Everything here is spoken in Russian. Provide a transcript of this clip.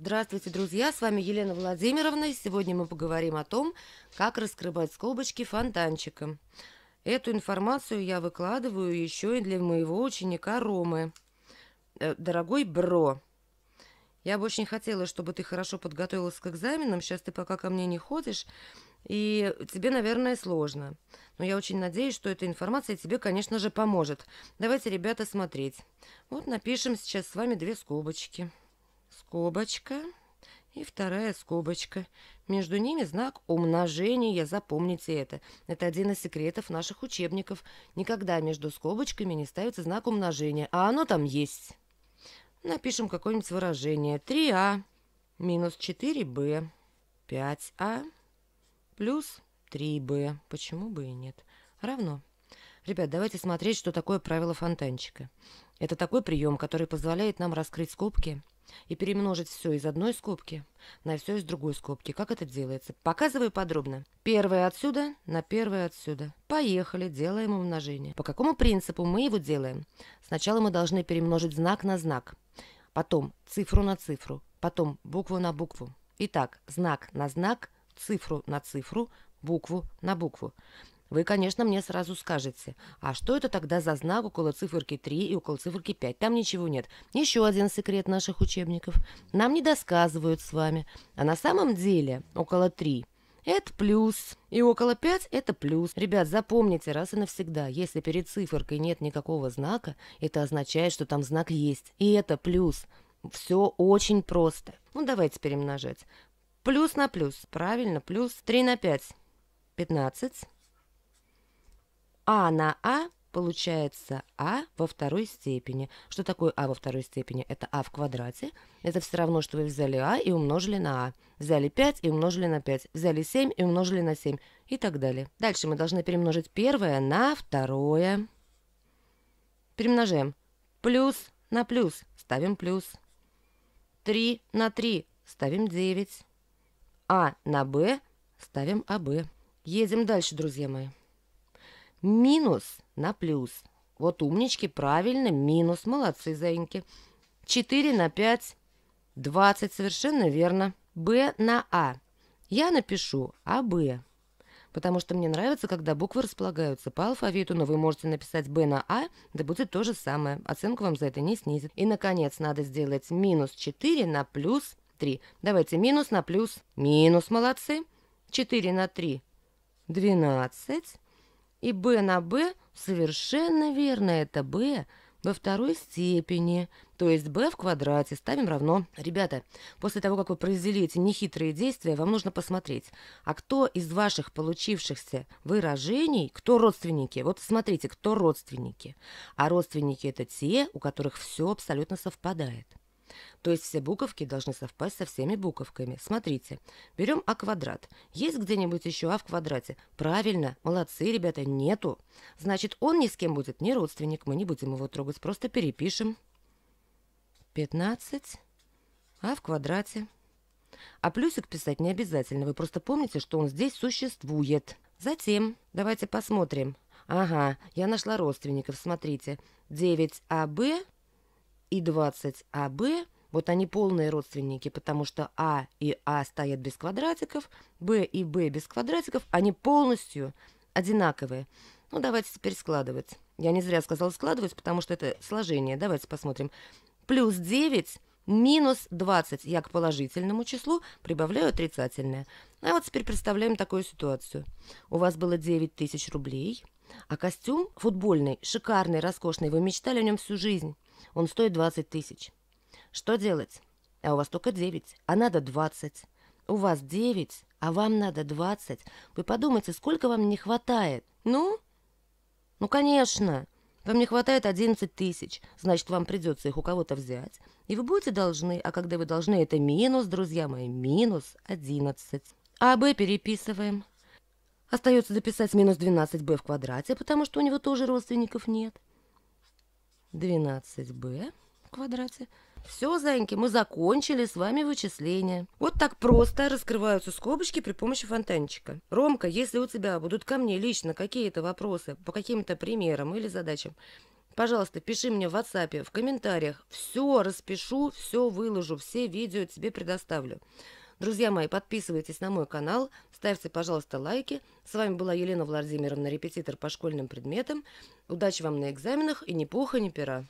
Здравствуйте, друзья! С вами Елена Владимировна. И сегодня мы поговорим о том, как раскрывать скобочки фонтанчиком. Эту информацию я выкладываю еще и для моего ученика Ромы. Э, дорогой Бро, я бы очень хотела, чтобы ты хорошо подготовилась к экзаменам. Сейчас ты пока ко мне не ходишь, и тебе, наверное, сложно. Но я очень надеюсь, что эта информация тебе, конечно же, поможет. Давайте, ребята, смотреть. Вот напишем сейчас с вами две скобочки скобочка и вторая скобочка. Между ними знак умножения, запомните это. Это один из секретов наших учебников. Никогда между скобочками не ставится знак умножения, а оно там есть. Напишем какое-нибудь выражение. 3а минус 4b, 5а плюс 3b. Почему бы и нет? Равно. Ребят, давайте смотреть, что такое правило фонтанчика. Это такой прием, который позволяет нам раскрыть скобки и перемножить все из одной скобки на все из другой скобки. Как это делается? Показываю подробно. Первое отсюда на первое отсюда. Поехали, делаем умножение. По какому принципу мы его делаем? Сначала мы должны перемножить знак на знак, потом цифру на цифру, потом букву на букву. Итак, знак на знак, цифру на цифру, букву на букву. Вы, конечно, мне сразу скажете, а что это тогда за знак около циферки 3 и около циферки 5? Там ничего нет. Еще один секрет наших учебников. Нам не досказывают с вами. А на самом деле около 3 это плюс. И около 5 это плюс. Ребят, запомните раз и навсегда, если перед циферкой нет никакого знака, это означает, что там знак есть. И это плюс. Все очень просто. Ну, давайте перемножать. Плюс на плюс. Правильно, плюс 3 на 5. 15. А на А получается А во второй степени. Что такое А во второй степени? Это А в квадрате. Это все равно, что вы взяли А и умножили на А. Взяли 5 и умножили на 5. Взяли 7 и умножили на 7. И так далее. Дальше мы должны перемножить первое на второе. Перемножаем. Плюс на плюс. Ставим плюс. 3 на 3. Ставим 9. А на Б. Ставим АБ. Едем дальше, друзья мои. Минус на плюс. Вот умнички, правильно, минус. Молодцы, заинки. 4 на 5, 20, совершенно верно. Б на А. Я напишу АБ, потому что мне нравится, когда буквы располагаются по алфавиту, но вы можете написать Б на А, да будет то же самое. Оценку вам за это не снизит. И, наконец, надо сделать минус 4 на плюс 3. Давайте минус на плюс. Минус, молодцы. 4 на 3, 12. И «Б» на «Б» совершенно верно, это «Б» во второй степени, то есть б в квадрате, ставим равно. Ребята, после того, как вы произвели эти нехитрые действия, вам нужно посмотреть, а кто из ваших получившихся выражений, кто родственники? Вот смотрите, кто родственники. А родственники это те, у которых все абсолютно совпадает. То есть все буковки должны совпасть со всеми буковками. Смотрите, берем А квадрат. Есть где-нибудь еще А в квадрате? Правильно, молодцы, ребята, нету. Значит, он ни с кем будет не родственник, мы не будем его трогать, просто перепишем. 15 А в квадрате. А плюсик писать не обязательно, вы просто помните, что он здесь существует. Затем давайте посмотрим. Ага, я нашла родственников, смотрите. 9АБ и 20АБ, а вот они полные родственники, потому что А и А стоят без квадратиков, Б и Б без квадратиков, они полностью одинаковые. Ну, давайте теперь складывать. Я не зря сказала складывать, потому что это сложение. Давайте посмотрим. Плюс 9 минус 20. Я к положительному числу прибавляю отрицательное. А вот теперь представляем такую ситуацию. У вас было 9 тысяч рублей, а костюм футбольный, шикарный, роскошный. Вы мечтали о нем всю жизнь. Он стоит 20 тысяч. Что делать? А у вас только 9, а надо 20. У вас 9, а вам надо 20. Вы подумайте, сколько вам не хватает? Ну? Ну, конечно. Вам не хватает 11 тысяч, значит, вам придется их у кого-то взять. И вы будете должны, а когда вы должны, это минус, друзья мои, минус 11. А Б переписываем. Остается записать минус 12 Б в квадрате, потому что у него тоже родственников нет. 12b в квадрате. Все, зайки, мы закончили с вами вычисление. Вот так просто раскрываются скобочки при помощи фонтанчика. Ромка, если у тебя будут ко мне лично какие-то вопросы по каким-то примерам или задачам, пожалуйста, пиши мне в WhatsApp, в комментариях. Все распишу, все выложу, все видео тебе предоставлю. Друзья мои, подписывайтесь на мой канал, ставьте, пожалуйста, лайки. С вами была Елена Владимировна, репетитор по школьным предметам. Удачи вам на экзаменах и ни пуха, ни пера.